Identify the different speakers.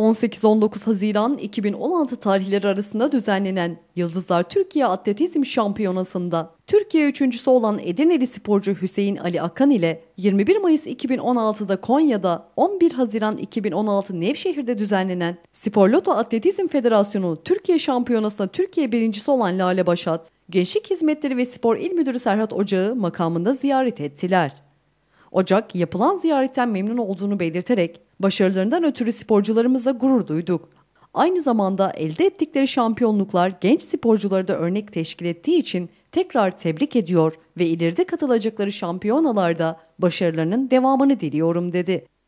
Speaker 1: 18-19 Haziran 2016 tarihleri arasında düzenlenen Yıldızlar Türkiye Atletizm Şampiyonası'nda Türkiye üçüncüsü olan Edirneli sporcu Hüseyin Ali Akan ile 21 Mayıs 2016'da Konya'da 11 Haziran 2016 Nevşehir'de düzenlenen Spor Loto Atletizm Federasyonu Türkiye Şampiyonasında Türkiye birincisi olan Lale Başat, Gençlik Hizmetleri ve Spor İl Müdürü Serhat Ocağı makamında ziyaret ettiler. Ocak yapılan ziyaretten memnun olduğunu belirterek başarılarından ötürü sporcularımıza gurur duyduk. Aynı zamanda elde ettikleri şampiyonluklar genç sporcuları da örnek teşkil ettiği için tekrar tebrik ediyor ve ileride katılacakları şampiyonalarda başarılarının devamını diliyorum dedi.